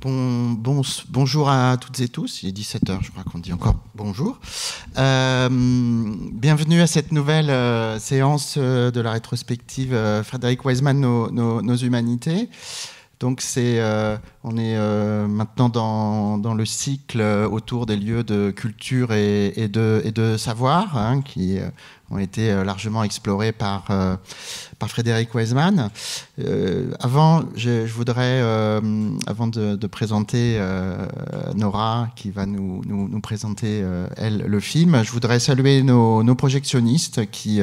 Bon, bonjour à toutes et tous. Il est 17h, je crois qu'on dit encore bonjour. Euh, bienvenue à cette nouvelle euh, séance euh, de la rétrospective Frédéric Wiseman, nos, nos humanités. Donc, c'est on est euh, maintenant dans, le cycle euh, autour des lieux de culture et, de, et de, savoir, hein, qui euh, ont été largement explorés par, par Frédéric Weisman. avant, je, voudrais, avant de, présenter Nora, qui va nous, présenter, elle, le film, je voudrais saluer nos, projectionnistes qui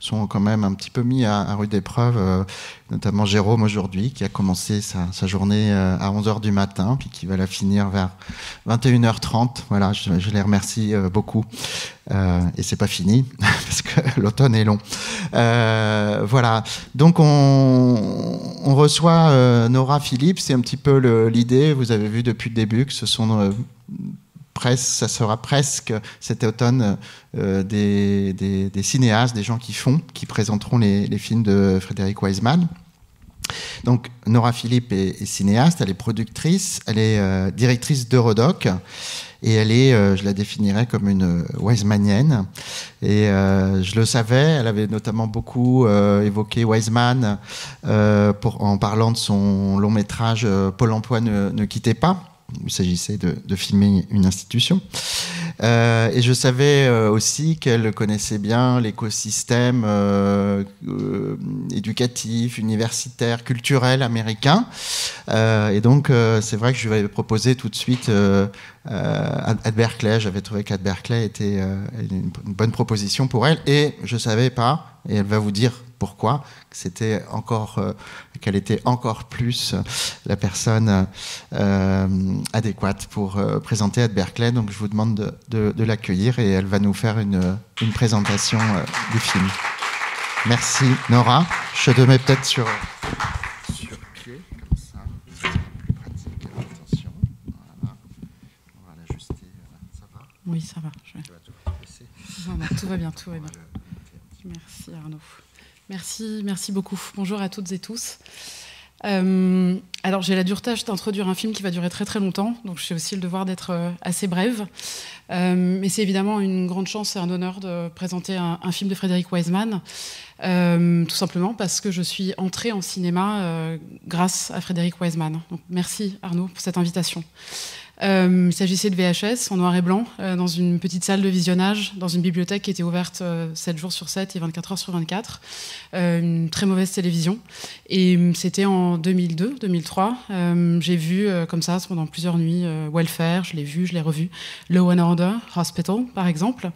sont quand même un petit peu mis à, rude épreuve, notamment Jérôme aujourd'hui, qui a commencé sa, sa journée à 11 heures du matin, puis qui va la finir vers 21h30. Voilà, je, les remercie euh, beaucoup. Euh, et c'est pas fini, parce que l'automne est long. Euh, voilà, donc on, reçoit Nora Philippe, c'est un petit peu l'idée, vous avez vu depuis le début que ce sont ça sera presque cet automne des, des, cinéastes, des gens qui font, qui présenteront les, les films de Frédéric Wiseman. Donc Nora Philippe est, cinéaste, elle est productrice, elle est euh, directrice d'Eurodoc et elle est, euh, je la définirais comme une euh, Wisemanienne. Et je le savais, elle avait notamment beaucoup évoqué Wiseman en parlant de son long métrage Pôle Emploi ne, quittait pas. Il s'agissait de, de, filmer une institution. Euh, et je savais euh, aussi qu'elle connaissait bien l'écosystème euh, éducatif, universitaire, culturel américain. et donc, c'est vrai que je lui avais proposé tout de suite à Berkeley. J'avais trouvé qu'Ad Berkeley était une, bonne proposition pour elle. Et je savais pas et elle va vous dire pourquoi c'était encore euh, qu'elle était encore plus euh, la personne euh, adéquate pour présenter à Berkeley. Donc je vous demande de, l'accueillir et elle va nous faire une, présentation du film. Merci Nora. Je te mets peut-être sur pied comme ça. Plus pratique. Attention. On va l'ajuster. Ça va Oui, ça va. tout va bien, tout va bien. Merci Arnaud. Merci, merci beaucoup. Bonjour à toutes et tous. Euh, alors j'ai la dure tâche d'introduire un film qui va durer très très longtemps, donc j'ai aussi le devoir d'être euh, assez brève. Euh, mais c'est évidemment une grande chance et un honneur de présenter un, film de Frédéric Wiseman, tout simplement parce que je suis entrée en cinéma grâce à Frédéric Wiseman. merci Arnaud pour cette invitation. Euh, il s'agissait de VHS en noir et blanc, euh, dans une petite salle de visionnage, dans une bibliothèque qui était ouverte 7 euh, jours sur 7 et 24 heures sur 24. une très mauvaise télévision. Et c'était en 2002, 2003. j'ai vu comme ça, pendant plusieurs nuits, Welfare, je l'ai vu, je l'ai revu, Law and Order, Hospital, par exemple.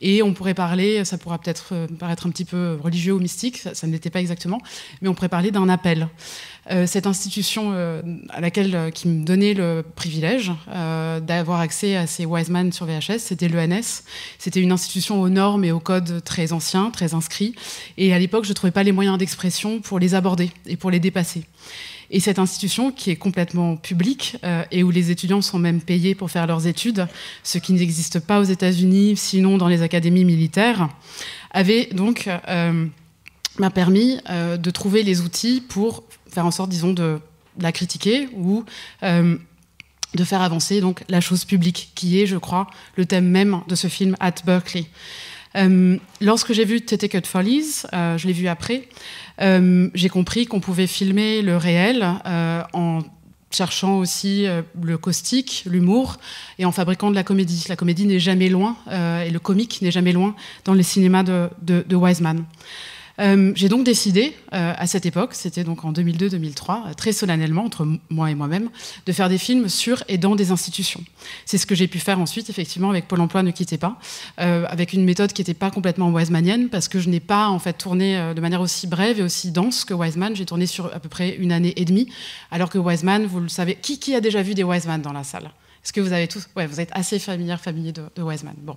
Et on pourrait parler, ça pourra peut-être paraître un petit peu religieux ou mystique, ça, ça ne l'était pas exactement, mais on pourrait parler d'un appel. cette institution à laquelle qui me donnait le privilège, euh, d'avoir accès à ces Wiseman sur VHS, c'était l'ENS. C'était une institution aux normes et aux codes très anciens, très inscrits. Et à l'époque, je ne trouvais pas les moyens d'expression pour les aborder et pour les dépasser. Et cette institution, qui est complètement publique euh, et où les étudiants sont même payés pour faire leurs études, ce qui n'existe pas aux États-Unis, sinon dans les académies militaires, avait donc euh, m'a permis de trouver les outils pour faire en sorte, disons, de la critiquer ou de faire avancer donc la chose publique, qui est, je crois, le thème même de ce film at Berkeley. Euh, lorsque j'ai vu Tete Cut Follies, euh, je l'ai vu après, euh, j'ai compris qu'on pouvait filmer le réel en cherchant aussi le caustique, l'humour, et en fabriquant de la comédie. La comédie n'est jamais loin, et le comique n'est jamais loin dans les cinémas de, de, de Wiseman. Euh, j'ai donc décidé euh, à cette époque, c'était donc en 2002-2003, euh, très solennellement entre moi et moi-même, de faire des films sur et dans des institutions. C'est ce que j'ai pu faire ensuite, effectivement, avec Pôle Emploi Ne quittez pas, avec une méthode qui n'était pas complètement Wisemanienne parce que je n'ai pas en fait tourné de manière aussi brève et aussi dense que Wiseman. J'ai tourné sur à peu près une année et demie, alors que Wiseman, vous le savez, qui, qui a déjà vu des Wiseman dans la salle est-ce que vous avez tous, ouais, vous êtes assez familière, familier de, de Wiseman. Bon,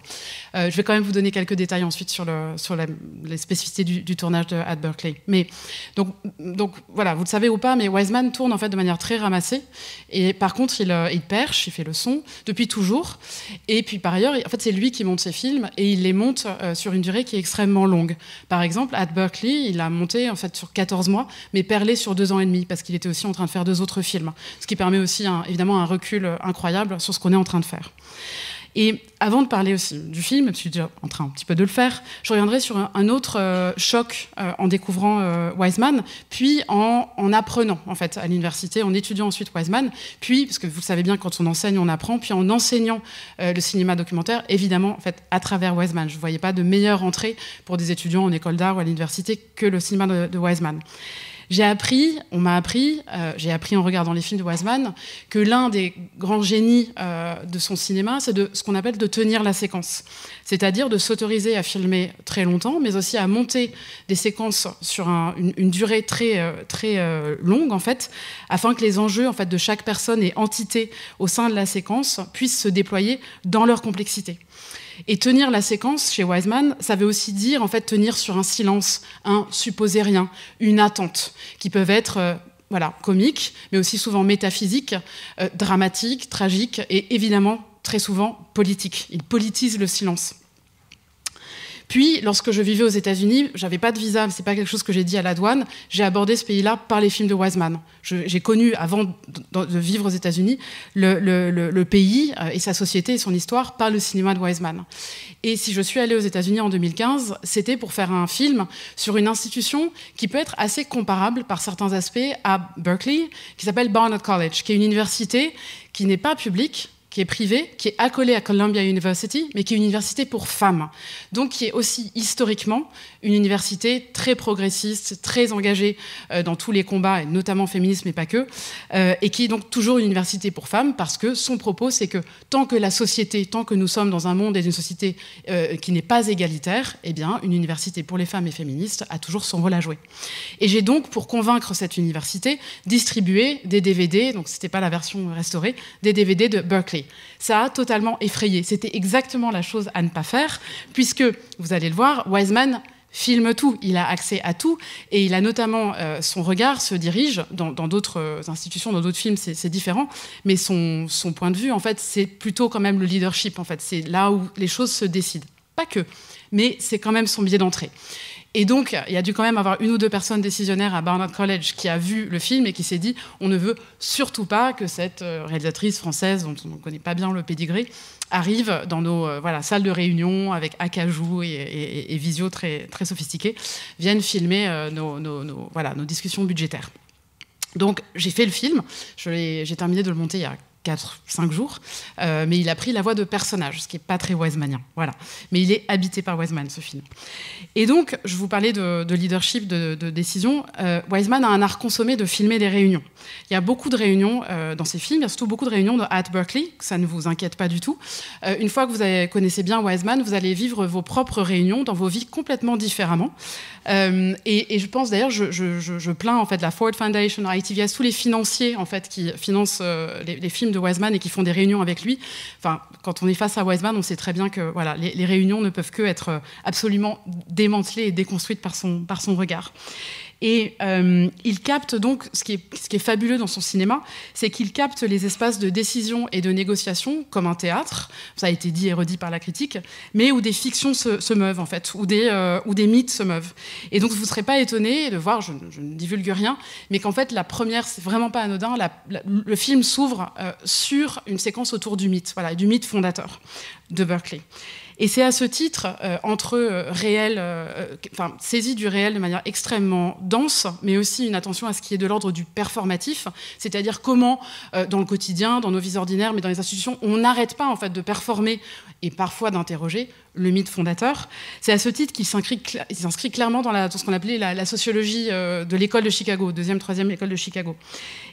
euh, je vais quand même vous donner quelques détails ensuite sur, le, sur les spécificités du, tournage de, at Berkeley. Mais donc, donc voilà, vous le savez ou pas, mais Wiseman tourne en fait de manière très ramassée. Et par contre, il, euh, il perche, il fait le son depuis toujours. Et puis par ailleurs, en fait, c'est lui qui monte ses films et il les monte euh, sur une durée qui est extrêmement longue. Par exemple, at Berkeley, il a monté en fait sur 14 mois, mais perlé sur deux ans et demi parce qu'il était aussi en train de faire deux autres films, ce qui permet aussi évidemment un recul incroyable sur ce qu'on est en train de faire. Et avant de parler aussi du film, je suis déjà en train un petit peu de le faire, je reviendrai sur un autre euh, choc euh, en découvrant euh, Wiseman, puis en, en, apprenant en fait à l'université, en étudiant ensuite Wiseman, puis parce que vous le savez bien, quand on enseigne, on apprend, puis en enseignant le cinéma documentaire, évidemment en fait à travers Wiseman. Je ne voyais pas de meilleure entrée pour des étudiants en école d'art ou à l'université que le cinéma de, de Wiseman. J'ai appris, on m'a appris, euh, j'ai appris en regardant les films de Wiseman, que l'un des grands génies euh, de son cinéma, c'est de ce qu'on appelle de tenir la séquence. C'est-à-dire de s'autoriser à filmer très longtemps, mais aussi à monter des séquences sur une, durée très, euh, très longue, en fait, afin que les enjeux en fait, de chaque personne et entité au sein de la séquence puissent se déployer dans leur complexité. Et tenir la séquence chez Wiseman, ça veut aussi dire en fait tenir sur un silence, un supposé rien, une attente, qui peuvent être euh, voilà comiques, mais aussi souvent métaphysiques, euh, dramatiques, tragiques et évidemment très souvent politiques. Ils politisent le silence. Puis, lorsque je vivais aux États-Unis, j'avais pas de visa, c'est pas quelque chose que j'ai dit à la douane. J'ai abordé ce pays-là par les films de Wiseman. J'ai connu, avant de, vivre aux États-Unis, le, pays euh, et sa société et son histoire par le cinéma de Wiseman. Et si je suis allée aux États-Unis en 2015, c'était pour faire un film sur une institution qui peut être assez comparable par certains aspects à Berkeley, qui s'appelle Barnard College, qui est une université qui n'est pas publique, qui est privée, qui est accolée à Columbia University, mais qui est une université pour femmes. Donc qui est aussi historiquement une université très progressiste, très engagée euh, dans tous les combats, et notamment féminisme et pas que, euh, et qui est donc toujours une université pour femmes, parce que son propos, c'est que tant que la société, tant que nous sommes dans un monde et une société euh, qui n'est pas égalitaire, eh bien, une université pour les femmes et féministes a toujours son rôle à jouer. Et j'ai donc, pour convaincre cette université, distribué des DVD, donc c'était pas la version restaurée, des DVD de Berkeley. Ça a totalement effrayé. C'était exactement la chose à ne pas faire, puisque, vous allez le voir, Wiseman filme tout, il a accès à tout, et il a notamment, euh, son regard se dirige, dans d'autres euh, institutions, dans d'autres films, c'est différent, mais son, son, point de vue, en fait, c'est plutôt quand même le leadership, en fait, c'est là où les choses se décident. Pas que, mais c'est quand même son biais d'entrée. Et donc, il y a dû quand même avoir une ou deux personnes décisionnaires à Barnard College qui a vu le film et qui s'est dit on ne veut surtout pas que cette euh, réalisatrice française, dont on ne connaît pas bien le pedigree, arrive dans nos euh, voilà, salles de réunion avec acajou et, visio très, très sophistiqués, vienne filmer euh, nos, voilà, nos discussions budgétaires. Donc j'ai fait le film, j'ai terminé de le monter il y a 4-5 jours, euh, mais il a pris la voix de personnage, ce qui n'est pas très Wisemanien. Voilà. Mais il est habité par Wiseman, ce film. Et donc, je vous parlais de, leadership, de, décision. Euh, Wiseman a un art consommé de filmer des réunions. Il y a beaucoup de réunions euh, dans ses films, il y a surtout beaucoup de réunions à Berkeley, ça ne vous inquiète pas du tout. une fois que vous avez, connaissez bien Wiseman, vous allez vivre vos propres réunions dans vos vies complètement différemment. Et, je pense d'ailleurs, je, plains en fait la Ford Foundation, la ITVS, tous les financiers en fait qui financent les, les films de Wiseman et qui font des réunions avec lui. Enfin, quand on est face à Wiseman, on sait très bien que voilà, les, réunions ne peuvent que être euh, absolument démantelées et déconstruites par son, par son regard. Et euh, il capte donc, ce qui, est, ce qui est fabuleux dans son cinéma, c'est qu'il capte les espaces de décision et de négociation comme un théâtre, ça a été dit et redit par la critique, mais où des fictions se, meuvent en fait, où des, euh, des mythes se meuvent. Et donc vous ne serez pas étonné de voir, je, ne divulgue rien, mais qu'en fait la première, c'est vraiment pas anodin, le film s'ouvre euh, sur une séquence autour du mythe, voilà, du mythe fondateur de Berkeley. Et c'est à ce titre, euh, entre euh, réel, euh, enfin, saisie du réel de manière extrêmement dense, mais aussi une attention à ce qui est de l'ordre du performatif, c'est-à-dire comment, dans le quotidien, dans nos vies ordinaires, mais dans les institutions, on n'arrête pas en fait de performer et parfois d'interroger le mythe fondateur. C'est à ce titre qu'il s'inscrit clairement dans, la, ce qu'on appelait la, sociologie de l'école de Chicago, deuxième, troisième école de Chicago.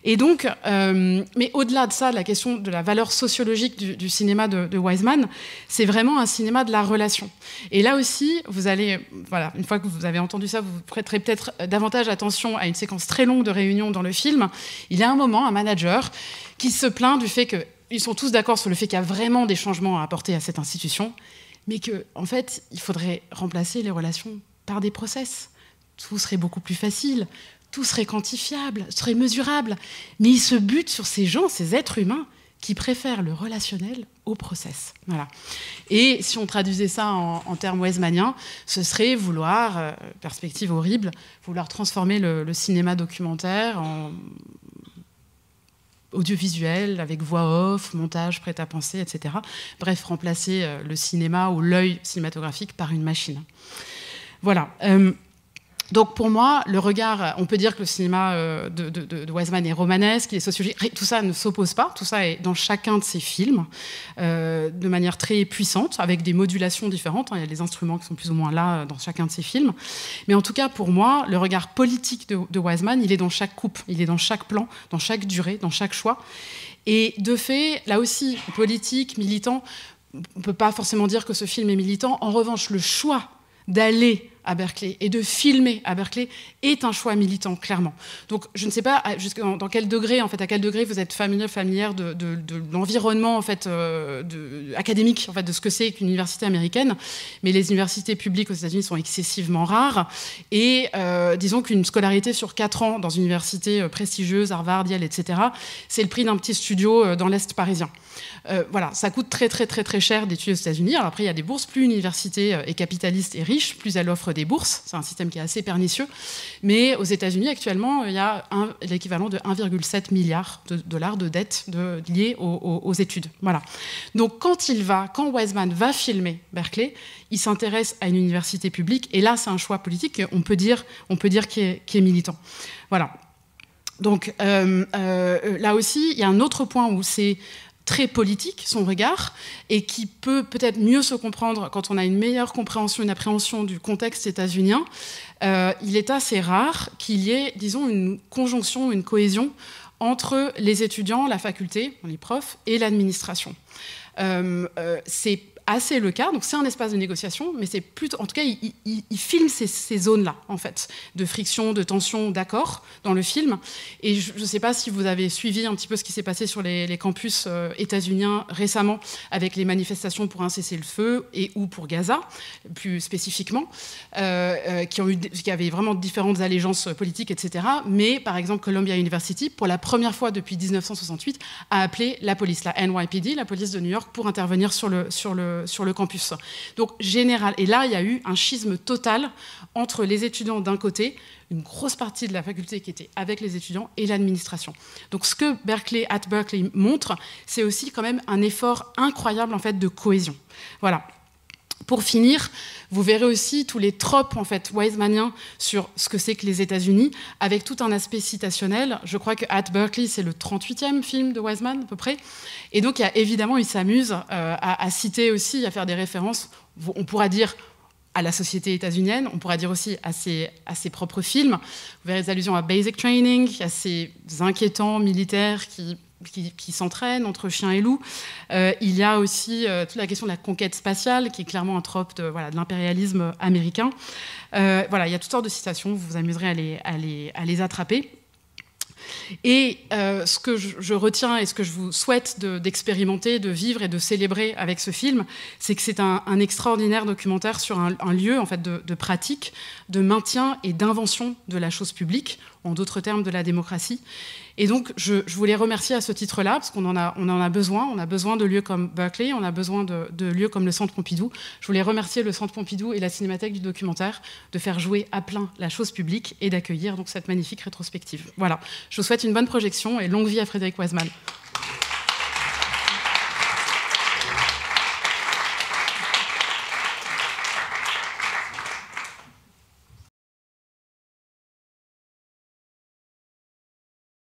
Et donc, mais au-delà de ça, la question de la valeur sociologique du, cinéma de, de Wiseman, c'est vraiment un cinéma de la relation. Et là aussi, vous allez, voilà, une fois que vous avez entendu ça, vous prêterez peut-être euh, davantage attention à une séquence très longue de réunion dans le film. Il y a un moment, un manager qui se plaint du fait que sont tous d'accord sur le fait qu'il y a vraiment des changements à apporter à cette institution, mais que, en fait, il faudrait remplacer les relations par des process. Tout serait beaucoup plus facile tout serait quantifiable, serait mesurable. Mais il se bute sur ces gens, ces êtres humains, qui préfèrent le relationnel au process. Voilà. Et si on traduisait ça en, termes wesmaniens, ce serait vouloir, euh, perspective horrible, vouloir transformer le, cinéma documentaire en audiovisuel, avec voix off, montage, prêt à penser, etc. Bref, remplacer euh, le cinéma ou l'œil cinématographique par une machine. Voilà. Euh, donc pour moi, le regard, on peut dire que le cinéma euh, de, de, Wiseman est romanesque, il est sociologique, tout ça ne s'oppose pas, tout ça est dans chacun de ses films, euh, de manière très puissante, avec des modulations différentes, hein. il y a des instruments qui sont plus ou moins là euh, dans chacun de ses films. Mais en tout cas, pour moi, le regard politique de Wiseman, il est dans chaque coupe, il est dans chaque plan, dans chaque durée, dans chaque choix. Et de fait, là aussi, politique, militant, on ne peut pas forcément dire que ce film est militant. En revanche, le choix d'aller à Berkeley et de filmer à Berkeley est un choix militant, clairement. Donc je ne sais pas dans quel degré, en fait, à quel degré vous êtes familier, familière de, l'environnement en fait, euh, académique, en fait, de ce que c'est qu'une université américaine, mais les universités publiques aux États-Unis sont excessivement rares et euh, disons qu'une scolarité sur quatre ans dans une université euh, prestigieuse, Harvard, Yale, etc., c'est le prix d'un petit studio dans l'Est parisien. voilà, ça coûte très très très très cher d'étudier aux États-Unis. Alors après, il y a des bourses, plus université est capitaliste et riche, plus elle offre des bourses. C'est un système qui est assez pernicieux. Mais aux États-Unis, actuellement, il y a l'équivalent de 1,7 milliard de dollars de dettes de, liées aux, études. Voilà. Donc quand il va, quand va filmer Berkeley, il s'intéresse à une université publique. Et là, c'est un choix politique qu'on peut dire, on peut dire qui est, militant. Voilà. Donc euh, euh, là aussi, il y a un autre point où c'est très politique, son regard, et qui peut peut-être mieux se comprendre quand on a une meilleure compréhension, une appréhension du contexte états-unien, euh, il est assez rare qu'il y ait, disons, une conjonction, une cohésion entre les étudiants, la faculté, les profs, et l'administration. Euh, euh, c'est c'est le cas. Donc c'est un espace de négociation, mais c'est plutôt, en tout cas, il, filme ces, zones-là, en fait, de friction, de tension, d'accord, dans le film. Et je ne sais pas si vous avez suivi un petit peu ce qui s'est passé sur les, campus euh, états-uniens récemment, avec les manifestations pour un cessez-le-feu et ou pour Gaza, plus spécifiquement, euh, euh, qui, ont eu, qui avaient vraiment différentes allégeances politiques, etc. Mais par exemple, Columbia University, pour la première fois depuis 1968, a appelé la police, la NYPD, la police de New York, pour intervenir sur le, sur le euh, sur le campus. Donc général. Et là, il y a eu un schisme total entre les étudiants d'un côté, une grosse partie de la faculté qui était avec les étudiants et l'administration. Donc ce que Berkeley at Berkeley montre, c'est aussi quand même un effort incroyable en fait de cohésion. Voilà. Pour finir, vous verrez aussi tous les tropes en fait Weizmanniens sur ce que c'est que les États-Unis, avec tout un aspect citationnel. Je crois que At Berkeley c'est le 38e film de Wiseman à peu près, et donc évidemment il s'amuse euh, à, citer aussi, à faire des références. On pourra dire à la société états-unienne, on pourra dire aussi à ses, à ses propres films. Vous verrez des allusions à Basic Training, à ces inquiétants militaires qui qui, s'entraînent entre chien et loup, euh, il y a aussi euh, toute la question de la conquête spatiale, qui est clairement un trope de, l'impérialisme américain. Euh, voilà, il y a toutes sortes de citations, vous vous amuserez à les, à les, à les attraper. Et ce que je, retiens et ce que je vous souhaite d'expérimenter, de, vivre et de célébrer avec ce film, c'est que c'est un, extraordinaire documentaire sur un, lieu en fait de pratique, de maintien et d'invention de la chose publique en d'autres termes, de la démocratie. Et donc, je, voulais remercier à ce titre-là, parce qu'on en, a, en a besoin. On a besoin de lieux comme Berkeley, on a besoin de, lieux comme le Centre Pompidou. Je voulais remercier le Centre Pompidou et la Cinémathèque du documentaire de faire jouer à plein la chose publique et d'accueillir donc cette magnifique rétrospective. Voilà. Je vous souhaite une bonne projection et longue vie à Frédéric Wiseman.